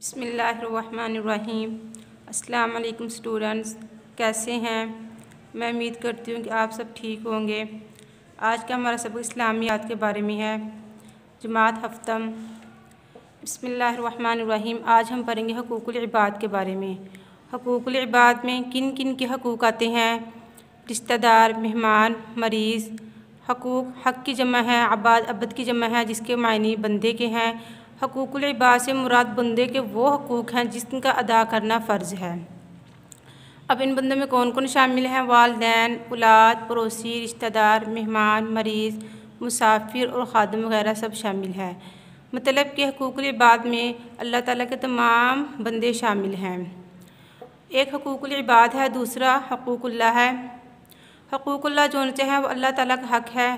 बसमीम अल्लाम स्टूडेंट्स कैसे हैं मैं उम्मीद करती हूँ कि आप सब ठीक होंगे आज का हमारा सबक इस्लामियात के बारे में है जमात हफ्तम बसमीम आज हम पढ़ेंगे हकूक़ुल इबाद के बारे में हकूक़ुल इबाद में किन किन के हकूक़ आते हैं रिश्तेदार मेहमान मरीज़ हकूक़ हक की जमा है आबाद अबद की जमा है जिसके मायने बंदे के हैं हकूक़ुल इबाद से मुराद बंदे के वो हकूक़ हैं जिनका अदा करना फ़र्ज़ है अब इन बंदों में कौन कौन शामिल हैं वालदेन औलाद पड़ोसी रिश्तेदार मेहमान मरीज़ मुसाफिर और खादम वगैरह सब शामिल हैं मतलब कि हकूक़ुल इबाद में अल्लाह ताला के तमाम बंदे शामिल हैं एक हकूक़ुल इबाद है दूसरा हकूक़ुल्ला है हकूक़ुल्ला जो होने चाहिए वो अल्लाह ताला का हक है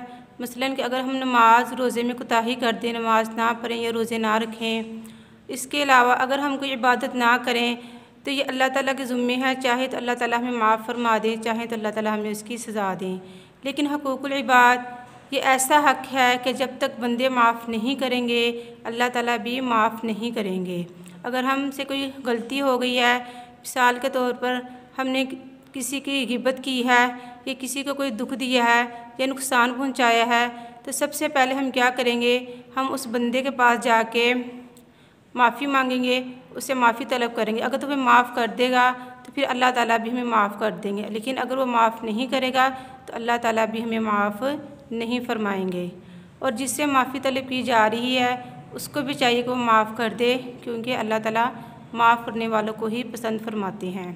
मसलन कि अगर हम नमाज रोज़े में कोताही कर दें नमाज ना पढ़ें या रोज़े ना रखें इसके अलावा अगर हम कोई इबादत ना करें तो ये अल्लाह ताला के ज़ुम्मे है चाहे तो अल्लाह ताला हमें माफ़ फरमा दें चाहे तो अल्लाह ताला हमें उसकी सज़ा दें लेकिन हकूक़ुल इबाद ये ऐसा हक है कि जब तक बंदे माफ़ नहीं करेंगे अल्लाह ताला भी माफ़ नहीं करेंगे अगर हमसे कोई गलती हो गई है मिसाल के तौर पर हमने किसी की गिब्बत की है या किसी को कोई दुख दिया है या नुकसान पहुंचाया है तो सबसे पहले हम क्या करेंगे हम उस बंदे के पास जाके माफ़ी मांगेंगे उससे माफ़ी तलब करेंगे अगर तो वह माफ़ कर देगा तो फिर अल्लाह ताला भी हमें माफ़ कर देंगे लेकिन अगर वो माफ़ नहीं करेगा तो अल्लाह ताला भी हमें माफ़ नहीं फरमाएंगे और जिससे माफ़ी तलब की जा रही है उसको भी चाहिए कि वो माफ़ कर दे क्योंकि अल्लाह ताला माफ़ करने वालों को ही पसंद फरमाते हैं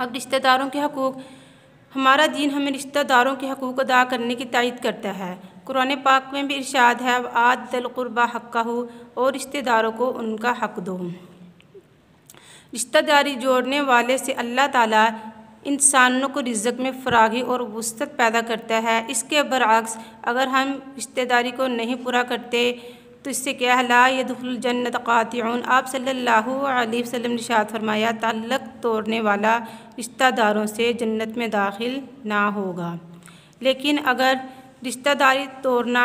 अब रिश्तेदारों के हकूक़ हमारा दीन हमें रिश्तेदारों के हकूक़ अदा करने की तायद करता है कुरान पाक में भी इरशाद है आद क़ुरबा हक़ का हो और रिश्तेदारों को उनका हक दो रिश्तेदारी जोड़ने वाले से अल्लाह ताला इंसानों को रिज्ज़त में फरागी और वसत पैदा करता है इसके बरक्स अगर हम रिश्तेदारी को नहीं पूरा करते तो इससे क्या है ला यदुलजन्नत क़ातिन आप सल्लल्लाहु अलैहि वसल्लम ने शाद फरमाया ताल्लक तोड़ने वाला रिश्तेदारों से जन्नत में दाखिल ना होगा लेकिन अगर रिश्तेदारी तोड़ना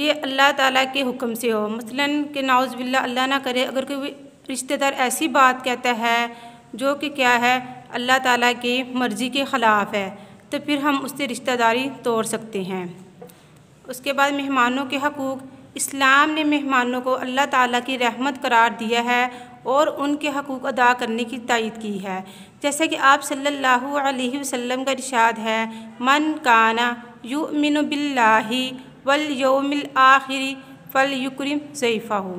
ये अल्लाह ताला के हुक्म से हो मसलन कि नाउज़बिल्ला अल्लाह ना करे अगर कोई रिश्तेदार ऐसी बात कहता है जो कि क्या है अल्लाह ताला की मर्ज़ी के ख़िलाफ़ है तो फिर हम उससे रिश्तेदारी तोड़ सकते हैं उसके बाद मेहमानों के हकूक़ इस्लाम ने मेहमानों को अल्लाह ताला की रहमत करार दिया है और उनके हकूक़ अदा करने की तायद की है जैसे कि आप सल्लल्लाहु अलैहि वसल्लम का इरशाद है मन काना यू मिन बिल्लाही वल योमिल आखिरी फ़ल युक्रम ज़यफ़ा हो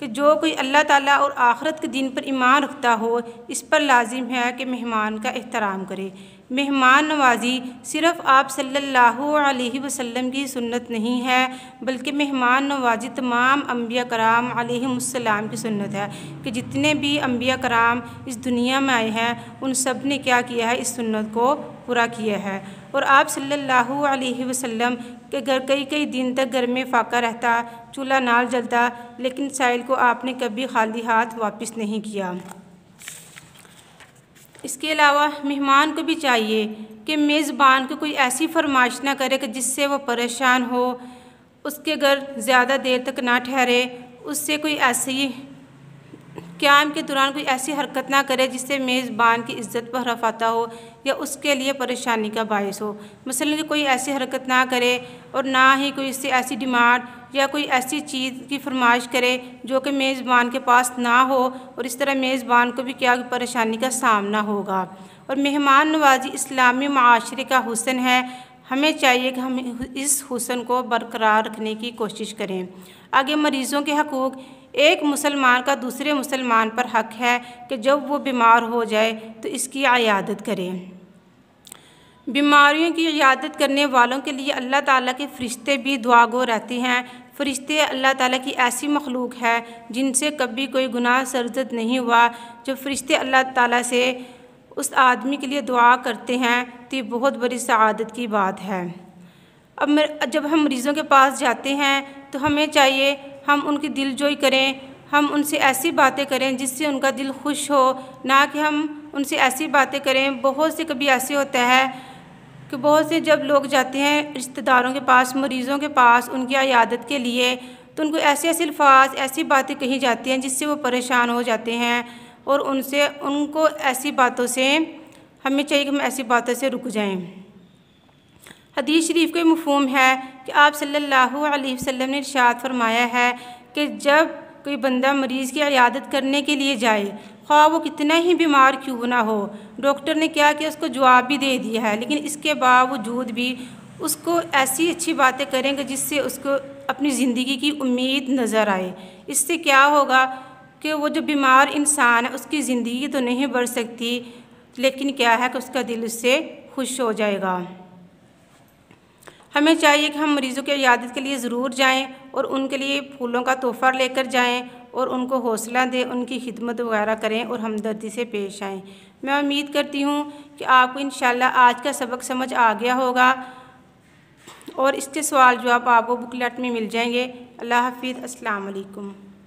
कि जो कोई अल्लाह ताला और आखरत के दिन पर ईमान रखता हो इस पर लाजिम है कि मेहमान का एहतराम करे मेहमान नवाजी सिर्फ़ आप सल्लल्लाहु अलैहि वसल्लम की सुन्नत नहीं है बल्कि मेहमान नवाजी तमाम अम्बिया कराम की सुन्नत है कि जितने भी अम्बिया कराम इस दुनिया में आए हैं उन सब ने क्या किया है इस सुन्नत को पूरा किया है और आप सल्लल्लाहु अलैहि वसल्लम के घर कई कई दिन तक घर में फाका रहता चूल्हा नाल जलता लेकिन साइल को आपने कभी खाली हाथ वापस नहीं किया इसके अलावा मेहमान को भी चाहिए कि मेज़बान को कोई ऐसी फरमाइश ना करे कि जिससे वो परेशान हो उसके घर ज़्यादा देर तक ना ठहरे उससे कोई ऐसी क्याम के दौरान कोई ऐसी हरकत ना करे जिससे मेज़बान की इज्जत पर हरफ आता हो या उसके लिए परेशानी का बायस हो मसलन कि कोई ऐसी हरकत ना करे और ना ही कोई इससे ऐसी डिमांड या कोई ऐसी चीज़ की फरमाइश करे जो कि मेज़बान के पास ना हो और इस तरह मेज़बान को भी क्या परेशानी का सामना होगा और मेहमान नवाजी इस्लामी माशरे का हुसन है हमें चाहिए कि हम इस हुसन को बरकरार रखने की कोशिश करें आगे मरीज़ों के हकूक़ एक मुसलमान का दूसरे मुसलमान पर हक है कि जब वो बीमार हो जाए तो इसकी आयादत करें बीमारियों की यादत करने वालों के लिए अल्लाह ताला के फ़रिश्ते भी दुआगो रहते हैं फ़रिश्ते अल्लाह ताला की ऐसी मखलूक है जिनसे कभी कोई गुनाह सरजद नहीं हुआ जो फ़रिश्ते अल्लाह ताला से उस आदमी के लिए दुआ करते हैं तो ये बहुत बड़ी सदत की बात है अब जब हम मरीज़ों के पास जाते हैं तो हमें चाहिए हम उनकी दिल जोई करें हम उनसे ऐसी बातें करें जिससे उनका दिल खुश हो ना कि हम उनसे ऐसी बातें करें बहुत से कभी ऐसे होता है कि बहुत से जब लोग जाते हैं रिश्तेदारों के पास मरीज़ों के पास उनकी आयादत के लिए तो उनको ऐसे ऐसे अल्फाज ऐसी बातें कही जाती हैं जिससे वो परेशान हो जाते हैं और उनसे उनको ऐसी बातों से हमें चाहिए कि हम ऐसी बातों से रुक जाएं हदीस शरीफ का मफहम है कि आप सल्लल्लाहु अलैहि वसल्लम ने इरशाद फरमाया है कि जब कोई बंदा मरीज़ की अयादत करने के लिए जाए ख्वाह वो कितना ही बीमार क्यों ना हो डॉक्टर ने क्या किया उसको जवाब भी दे दिया है लेकिन इसके बावजूद भी उसको ऐसी अच्छी बातें करेंगे जिससे उसको अपनी ज़िंदगी की उम्मीद नज़र आए इससे क्या होगा कि वो जो बीमार इंसान है उसकी ज़िंदगी तो नहीं बढ़ सकती लेकिन क्या है कि उसका दिल उससे खुश हो जाएगा हमें चाहिए कि हम मरीज़ों की यादत के लिए ज़रूर जाएं और उनके लिए फूलों का तोहफ़ा लेकर जाएं और उनको हौसला दें उनकी खिदमत वगैरह करें और हमदर्दी से पेश आएं मैं उम्मीद करती हूँ कि आपको इन आज का सबक समझ आ गया होगा और इसके सवाल जवाब आपको बुकलेट में मिल जाएंगे अल्लाह हाफिज़ अस्सलाम